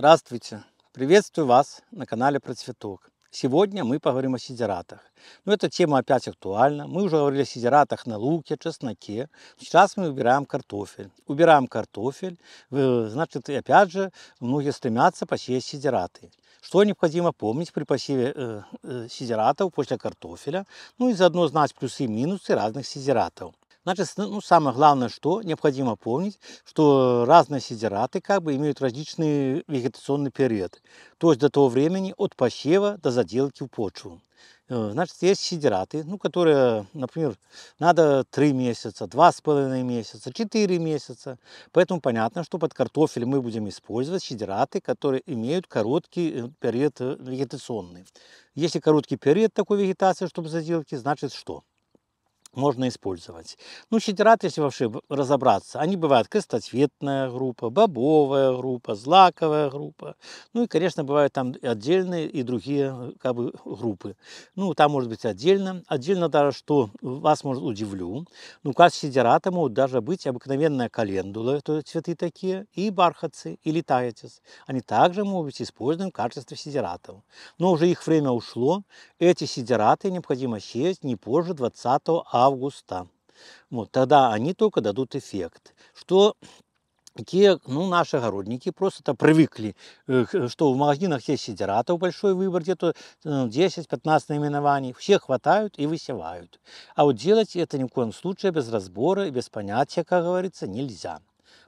Здравствуйте! Приветствую вас на канале Про Цветок. Сегодня мы поговорим о сидератах. Но ну, эта тема опять актуальна. Мы уже говорили о сидератах на луке, чесноке. Сейчас мы убираем картофель. Убираем картофель. Э, значит, опять же, многие стремятся посеять сидераты. Что необходимо помнить при посеве э, э, сидератов после картофеля, ну и заодно знать плюсы и минусы разных сидератов. Значит, ну, самое главное, что необходимо помнить, что разные сидераты как бы имеют различный вегетационный период, то есть до того времени от посева до заделки в почву. Э, значит, есть сидераты, ну, которые, например, надо 3 месяца, 2,5 месяца, 4 месяца. Поэтому понятно, что под картофель мы будем использовать сидераты, которые имеют короткий э, период э, вегетационный. Если короткий период такой вегетации, чтобы заделки, значит что? можно использовать. Ну, щитерат, если вообще разобраться, они бывают крестоцветная группа, бобовая группа, злаковая группа. Ну и, конечно, бывают там отдельные и другие э, как бы, группы. Ну, там может быть отдельно. Отдельно даже, что вас, может, удивлю, ну, как сидерата могут даже быть обыкновенная календула, то есть цветы такие, и бархатцы, и летаетис. Они также могут быть использованы в качестве сидератов. Но уже их время ушло. Эти сидераты необходимо сеять не позже 20 августа августа. Вот, тогда они только дадут эффект. Что те, ну, наши огородники просто-то привыкли, э, что в магазинах есть сидератов большой выбор, где-то 10-15 э, наименований, все хватают и высевают. А вот делать это ни в коем случае без разбора и без понятия, как говорится, нельзя.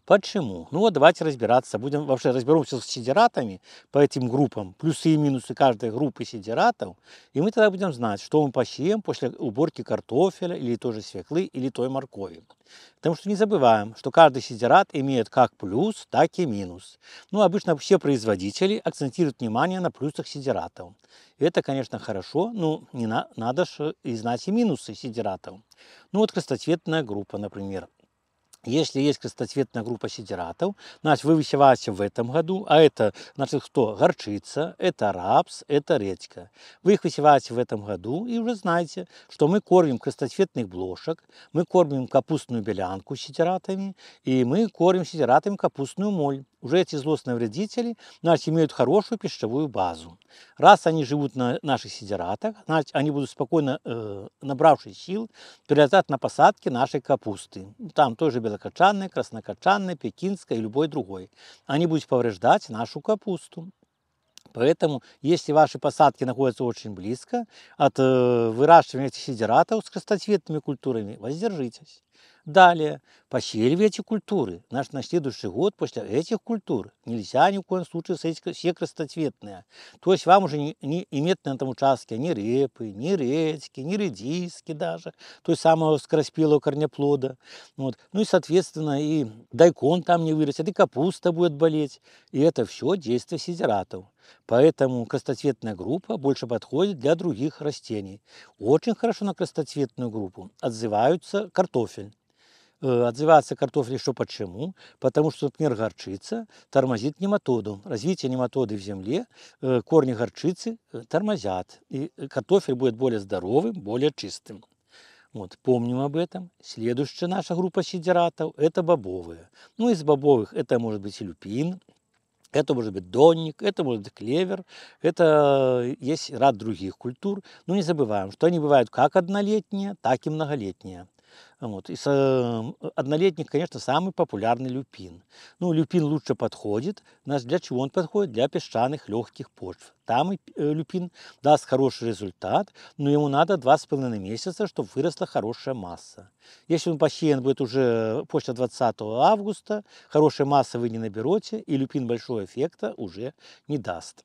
Почему? Ну вот давайте разбираться. Будем вообще разберемся с сидератами по этим группам, плюсы и минусы каждой группы сидератов. И мы тогда будем знать, что мы посеем после уборки картофеля или тоже свеклы, или той моркови. Потому что не забываем, что каждый сидерат имеет как плюс, так и минус. Ну, обычно все производители акцентируют внимание на плюсах сидератов. И это, конечно, хорошо, но не на, надо же и знать и минусы сидератов. Ну вот красноцветная группа, например. Если есть крестоцветная группа сидератов, значит, вы вывысевается в этом году, а это, значит, кто? Горчица, это рапс, это редька. Вы их высеваете в этом году, и уже знаете, что мы кормим крестоцветных блошек, мы кормим капустную белянку сидератами, и мы кормим сидератами капустную моль. Уже эти злостные вредители значит, имеют хорошую пищевую базу. Раз они живут на наших сидератах, значит, они будут спокойно, э, набравшись сил, перелетать на посадки нашей капусты. Там тоже белокочанная, краснокочанная, пекинская и любой другой. Они будут повреждать нашу капусту. Поэтому, если ваши посадки находятся очень близко от э, выращивания этих сидератов с крестоцветными культурами, воздержитесь. Далее, посеяли эти культуры. Наш на следующий год после этих культур нельзя ни в коем случае сеять все красноцветные. То есть вам уже не, не иметь на этом участке ни репы, ни редьки, ни редиски даже, то есть самого скороспелого корнеплода. Вот. Ну и, соответственно, и дайкон там не вырастет, и капуста будет болеть. И это все действие сидератов. Поэтому крастоцветная группа больше подходит для других растений. Очень хорошо на крастоцветную группу отзываются картофель. Э, отзывается картофель что почему? Потому что, например, горчица тормозит нематоду. Развитие нематоды в земле э, корни горчицы э, тормозят. И картофель будет более здоровым, более чистым. Вот, помним об этом. Следующая наша группа сидератов – это бобовые. Ну, из бобовых это может быть и люпин, это может быть донник, это может быть клевер, это есть ряд других культур. Но не забываем, что они бывают как однолетние, так и многолетние. Вот. И с, э, однолетних, конечно, самый популярный люпин. Ну, люпин лучше подходит. Значит, для чего он подходит? Для песчаных легких почв. Там э, люпин даст хороший результат, но ему надо 2,5 месяца, чтобы выросла хорошая масса. Если он посеян будет уже э, после 20 августа, хорошей массы вы не наберете, и люпин большого эффекта уже не даст.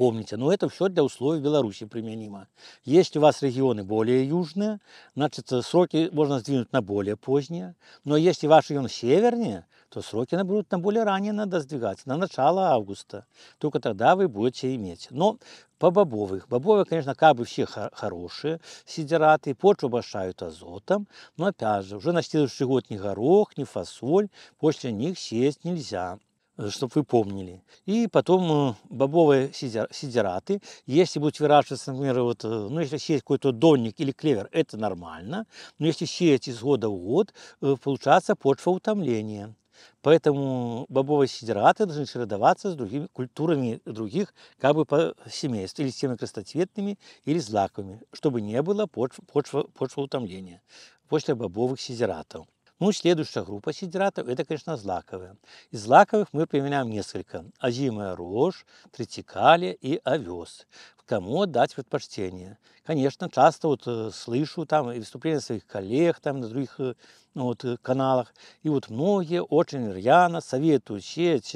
Помните, но это все для условий Беларуси применимо. Есть у вас регионы более южные, значит, э, сроки можно сдвинуть на более поздние. Но если ваш регион севернее, то сроки будут на более ранее надо сдвигать, на начало августа. Только тогда вы будете иметь. Но по бобовых. Бобовые, конечно, как бы все хорошие, сидераты, почву обращают азотом, но опять же, уже на следующий год ни горох, ни фасоль, после них сесть нельзя. Э, чтобы вы помнили. И потом э, бобовые сидераты. Если будет выращиваться, например, вот, э, ну, если сеять какой-то донник или клевер, это нормально. Но если сеять из года в год, получается почвоутомление. Поэтому бобовые сидераты должны чередоваться с другими культурами других как бы по семейств или с теми крестоцветными, или с чтобы не было почва, почва, утомления после бобовых сидератов. Ну, следующая группа сидератов – это, конечно, злаковые. Из злаковых мы применяем несколько – озимая рожь, тритикалия и овес. Кому отдать предпочтение? Конечно, часто вот э, слышу там и выступления своих коллег там на других э, ну, вот, э, каналах, и вот многие очень рьяно советуют сеять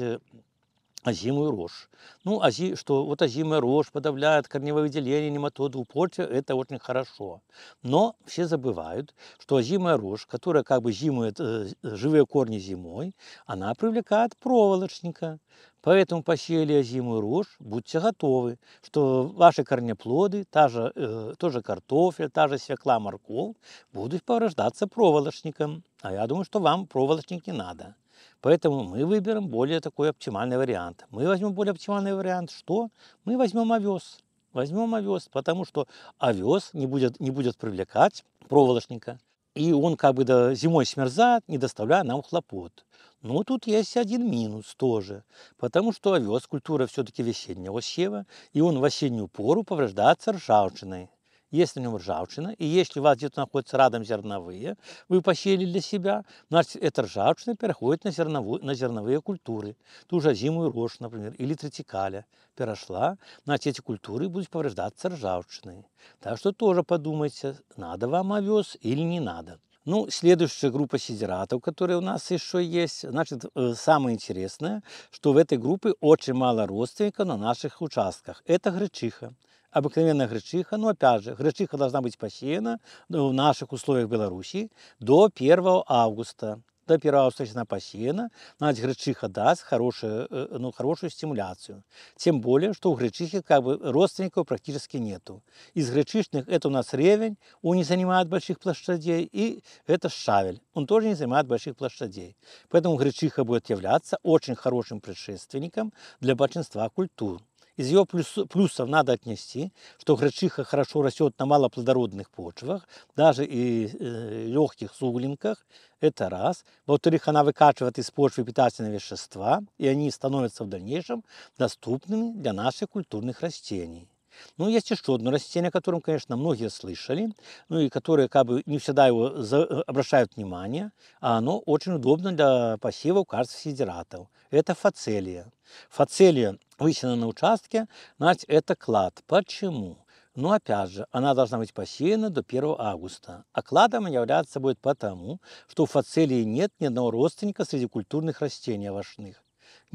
озимую рожь. Ну, ози, что вот озимая рожь подавляет корневое выделение нематода у порчи, это очень хорошо. Но все забывают, что озимая рожь, которая как бы зимует э, живые корни зимой, она привлекает проволочника. Поэтому посеяли озимую рожь, будьте готовы, что ваши корнеплоды, та же, э, тоже картофель, та же свекла, морковь будут повреждаться проволочником. А я думаю, что вам проволочник не надо. Поэтому мы выберем более такой оптимальный вариант. Мы возьмем более оптимальный вариант, что мы возьмем овес. Возьмем овес, потому что овес не будет, не будет привлекать проволочника. И он как бы до зимой смерзает, не доставляя нам хлопот. Но тут есть один минус тоже, потому что овес – культура все-таки весеннего сева, и он в осеннюю пору повреждается ржавчиной. Есть на нем ржавчина, и если у вас где-то находятся рядом зерновые, вы посеяли для себя, значит, эта ржавчина переходит на, зерновую, на зерновые культуры. Ту же зимую рожь, например, или тритикаля перешла, значит, эти культуры будут повреждаться ржавчиной. Так что тоже подумайте, надо вам овес или не надо. Ну, следующая группа сидератов, которые у нас еще есть. Значит, э, самое интересное, что в этой группе очень мало родственников на наших участках. Это гречиха обыкновенная гречиха, но опять же, гречиха должна быть посеяна ну, в наших условиях Беларуси до 1 августа до 1 августа она посеяна, значит, гречиха даст хорошую, э, ну, хорошую стимуляцию. Тем более, что у гречихи как бы родственников практически нету. Из гречишных это у нас ревень, он не занимает больших площадей, и это шавель, он тоже не занимает больших площадей. Поэтому гречиха будет являться очень хорошим предшественником для большинства культур. Из его плюсов надо отнести, что гречиха хорошо растет на малоплодородных почвах, даже и э, легких суглинках. Это раз. Во-вторых, она выкачивает из почвы питательные вещества, и они становятся в дальнейшем доступными для наших культурных растений. Ну, есть еще одно растение, о котором, конечно, многие слышали, ну и которое как бы не всегда его за... Э, обращают внимание, а оно очень удобно для посевов карцефидератов. Это фацелия. Фацелия высена на участке, значит, это клад. Почему? Но ну, опять же, она должна быть посеяна до 1 августа. А кладом являться будет потому, что у фацелии нет ни одного родственника среди культурных растений овощных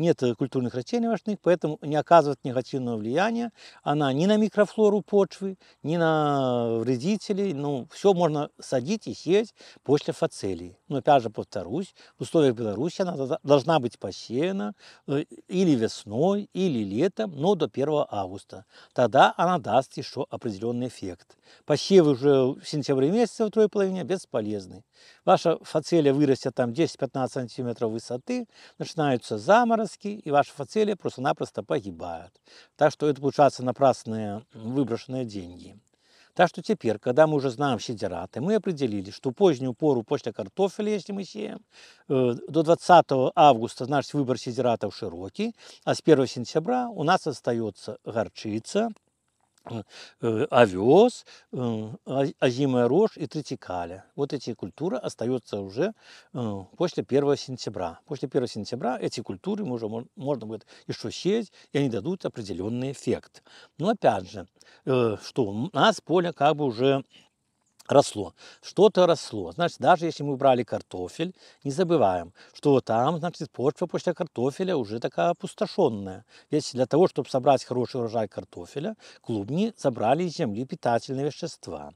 нет э, культурных растений овощных, поэтому не оказывает негативного влияния она ни на микрофлору почвы, ни на вредителей, ну, все можно садить и сеять после фацелии. Но ну, опять же повторюсь, в условиях Беларуси она должна быть посеяна э, или весной, или летом, но до 1 августа. Тогда она даст еще определенный эффект. Посевы уже в сентябре месяце, в второй половине, бесполезны. Ваша фацелия вырастет там 10-15 сантиметров высоты, начинаются заморозки, и ваша фацелия просто-напросто погибает. Так что это получается напрасные выброшенные деньги. Так что теперь, когда мы уже знаем сидераты, мы определили, что позднюю пору после картофеля, если мы сеем, э, до 20 августа, значит, выбор сидератов широкий, а с 1 сентября у нас остается горчица, Э, э, овес, э, озимая рожь и тритикаля. Вот эти культуры остаются уже после 1 сентября. После 1 сентября эти культуры уже можно будет еще сеять, и они дадут определенный эффект. Но опять же, что у нас поле как бы уже росло. Что-то росло. Значит, даже если мы брали картофель, не забываем, что там, значит, почва после картофеля уже такая опустошенная. Ведь для того, чтобы собрать хороший урожай картофеля, клубни забрали из земли питательные вещества.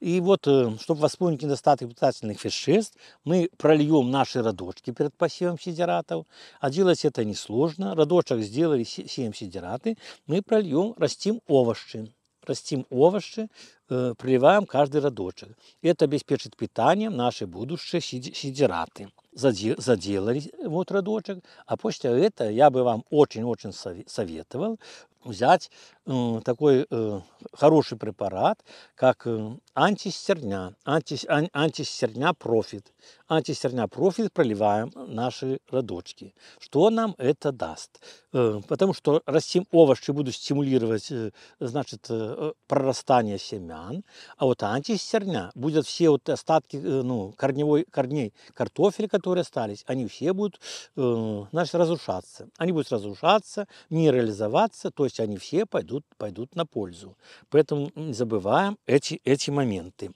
И вот, э, чтобы восполнить недостаток питательных веществ, мы прольем наши родочки перед посевом сидератов. А делать это несложно. Родочек сделали, сеем сидераты. Мы прольем, растим овощи растим овощи, э, проливаем каждый родочек. Это обеспечит питанием наши будущие сидераты. Заделали вот родочек, а после этого я бы вам очень-очень советовал взять э, такой э, хороший препарат, как э, антистерня, анти, ан, антистерня профит. Антистерня профит проливаем наши родочки. Что нам это даст? Э, потому что растим овощи будут стимулировать э, значит, э, прорастание семян, а вот антистерня будет все вот остатки э, ну, корневой, корней картофеля, которые остались, они все будут э, значит, разрушаться. Они будут разрушаться, не реализоваться, то есть есть они все пойдут, пойдут на пользу. Поэтому не забываем эти, эти моменты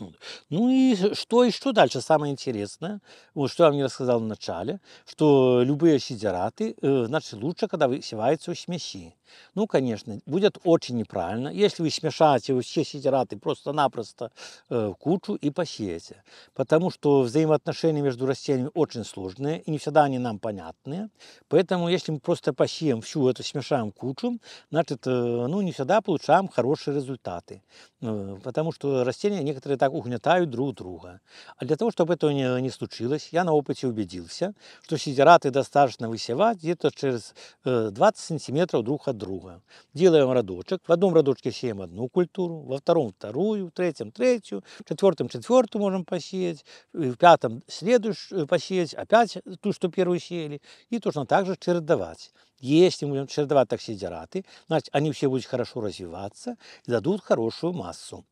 оттуда. Ну и что и что дальше? Самое интересное, вот что я вам не рассказал в начале, что любые сидераты, э, значит, лучше, когда высеваются в смеси. Ну, конечно, будет очень неправильно, если вы смешаете все сидераты просто-напросто э, в кучу и посеете. Потому что взаимоотношения между растениями очень сложные, и не всегда они нам понятные. Поэтому, если мы просто посеем всю эту, смешаем кучу, значит, э, ну, не всегда получаем хорошие результаты. Потому что растения некоторые так так угнетают друг друга. А для того, чтобы этого не, не случилось, я на опыте убедился, что сидераты достаточно высевать где-то через 20 э, сантиметров друг от друга. Делаем родочек. В одном родочке сеем одну культуру, во втором вторую, в третьем третью, в четвертом четвертую можем посеять, э, в пятом следующую э, посеять, опять ту, что первую сеяли. И точно так же чередовать. Если мы будем чередовать сидераты, значит, они все будут хорошо развиваться и дадут хорошую массу.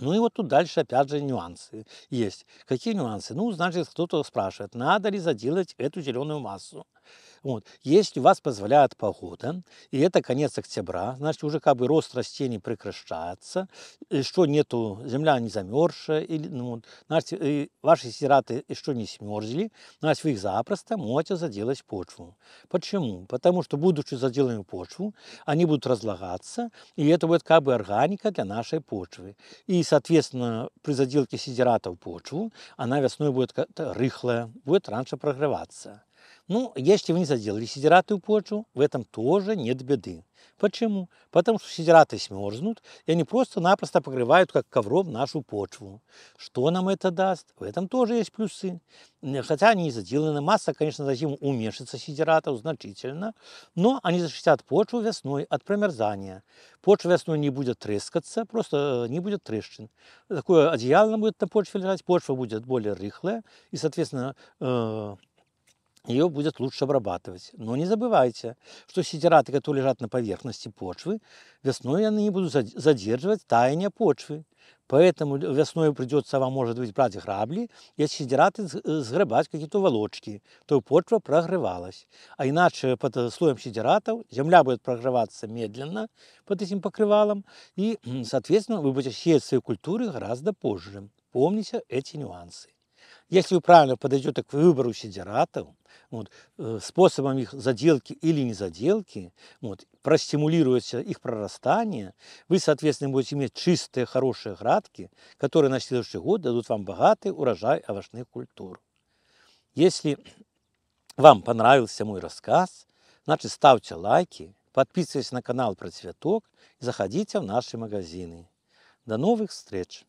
Ну и вот тут дальше опять же нюансы есть. Какие нюансы? Ну, значит, кто-то спрашивает, надо ли заделать эту зеленую массу. Вот. Если вас позволяет погода, и это конец октября, значит, уже как бы рост растений прекращается, что нету, земля не замерзшая, или, ну, значит, и ваши сираты еще не смерзли, значит, вы их запросто можете заделать почву. Почему? Потому что, будучи заделанными почву, они будут разлагаться, и это будет как бы органика для нашей почвы. И, соответственно, при заделке сидерата в почву, она весной будет рыхлая, будет раньше прогреваться. Ну, если вы не заделали сидератую почву, в этом тоже нет беды. Почему? Потому что сидераты смерзнут, и они просто-напросто покрывают, как ковром, нашу почву. Что нам это даст? В этом тоже есть плюсы. Хотя они не заделаны, масса, конечно, за зиму уменьшится сидератов значительно, но они защитят почву весной от промерзания. Почва весной не будет трескаться, просто э, не будет трещин. Такое одеяло будет на почве лежать, почва будет более рыхлая, и, соответственно, э, ее будет лучше обрабатывать. Но не забывайте, что сидераты, которые лежат на поверхности почвы, весной они не будут задерживать таяние почвы. Поэтому весной придется вам, может быть, брать грабли и сидераты э, сгребать какие-то волочки, то почва прогревалась. А иначе под э, слоем сидератов земля будет прогреваться медленно под этим покрывалом, и, соответственно, вы будете сеять свои культуры гораздо позже. Помните эти нюансы. Если вы правильно подойдете к выбору сидератов вот, э, способом их заделки или не заделки, вот, простимулируется их прорастание, вы, соответственно, будете иметь чистые, хорошие градки, которые на следующий год дадут вам богатый урожай овощных культур. Если вам понравился мой рассказ, значит ставьте лайки, подписывайтесь на канал Процветок и заходите в наши магазины. До новых встреч!